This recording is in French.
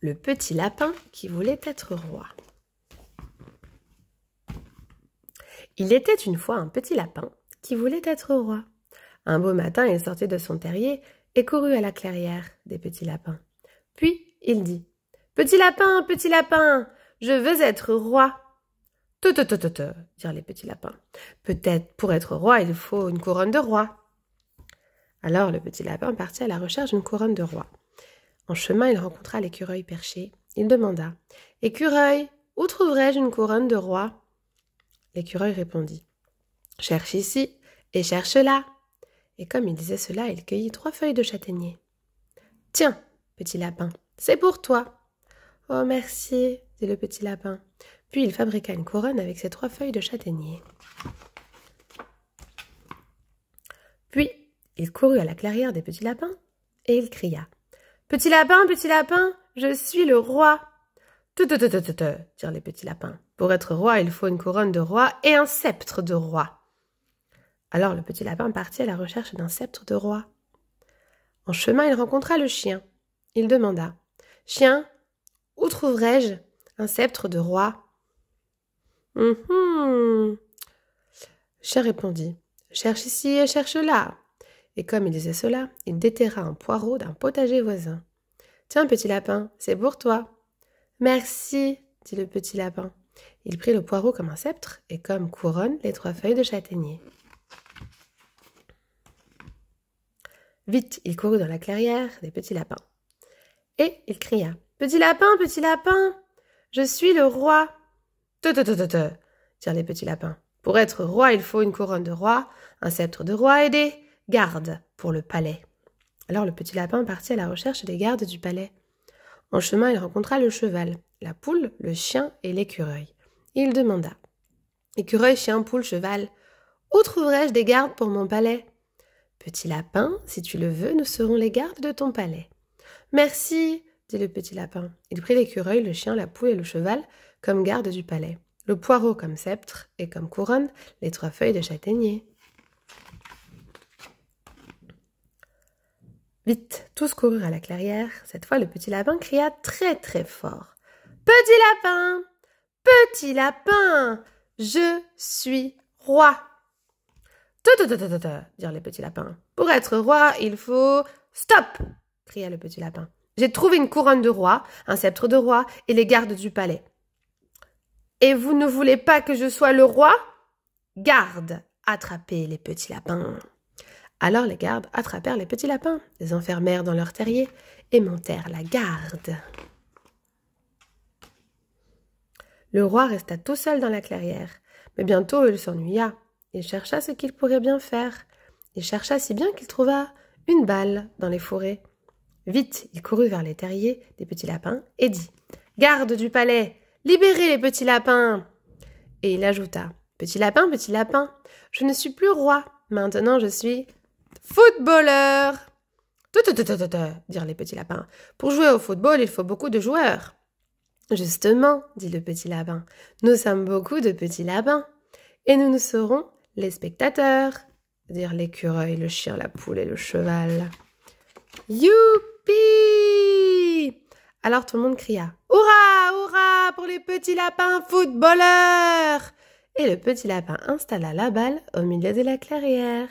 le petit lapin qui voulait être roi. Il était une fois un petit lapin qui voulait être roi. Un beau matin, il sortit de son terrier et courut à la clairière des petits lapins. Puis il dit Petit lapin, petit lapin, je veux être roi. Te, dirent les petits lapins. Peut-être pour être roi, il faut une couronne de roi. Alors le petit lapin partit à la recherche d'une couronne de roi. En chemin, il rencontra l'écureuil perché. Il demanda Écureuil, où trouverai-je une couronne de roi L'écureuil répondit Cherche ici et cherche là. Et comme il disait cela, il cueillit trois feuilles de châtaignier. Tiens, petit lapin, c'est pour toi. Oh merci, dit le petit lapin. Puis il fabriqua une couronne avec ses trois feuilles de châtaignier. Puis il courut à la clairière des petits lapins et il cria Petit lapin, petit lapin, je suis le roi. Te, te, dirent les petits lapins. Pour être roi, il faut une couronne de roi et un sceptre de roi. Alors le petit lapin partit à la recherche d'un sceptre de roi. En chemin, il rencontra le chien. Il demanda Chien, où trouverai-je un sceptre de roi Hum hum Chien répondit Cherche ici et cherche là. Et comme il disait cela, il déterra un poireau d'un potager voisin. Tiens, petit lapin, c'est pour toi. Merci, dit le petit lapin. Il prit le poireau comme un sceptre et comme couronne les trois feuilles de châtaignier. Vite, il courut dans la clairière des petits lapins. Et il cria Petit lapin, petit lapin, je suis le roi. Te, te, te, te, te dirent les petits lapins. Pour être roi, il faut une couronne de roi, un sceptre de roi et des « Garde pour le palais. Alors le petit lapin partit à la recherche des gardes du palais. En chemin, il rencontra le cheval, la poule, le chien et l'écureuil. Il demanda Écureuil, chien, poule, cheval, où trouverai-je des gardes pour mon palais Petit lapin, si tu le veux, nous serons les gardes de ton palais. Merci, dit le petit lapin. Il prit l'écureuil, le chien, la poule et le cheval comme gardes du palais, le poireau comme sceptre et comme couronne, les trois feuilles de châtaignier. Vite, tous coururent à la clairière. Cette fois, le petit lapin cria très très fort. Petit lapin Petit lapin Je suis roi dirent les petits lapins. Pour être roi, il faut... Stop cria le petit lapin. J'ai trouvé une couronne de roi, un sceptre de roi et les gardes du palais. Et vous ne voulez pas que je sois le roi Garde Attrapez les petits lapins. Alors les gardes attrapèrent les petits lapins, les enfermèrent dans leur terrier et montèrent la garde. Le roi resta tout seul dans la clairière, mais bientôt il s'ennuya. Il chercha ce qu'il pourrait bien faire. Il chercha si bien qu'il trouva une balle dans les forêts. Vite, il courut vers les terriers des petits lapins et dit Garde du palais, libérez les petits lapins Et il ajouta Petit lapin, petit lapin, je ne suis plus roi, maintenant je suis Footballeur dirent les petits lapins. Pour jouer au football, il faut beaucoup de joueurs. Justement, dit le petit lapin, nous sommes beaucoup de petits lapins. Et nous nous serons les spectateurs, dirent l'écureuil, le chien, la poule et le cheval. Youpi Alors tout le monde cria Hurrah Hurrah pour les petits lapins footballeurs Et le petit lapin installa la balle au milieu de la clairière.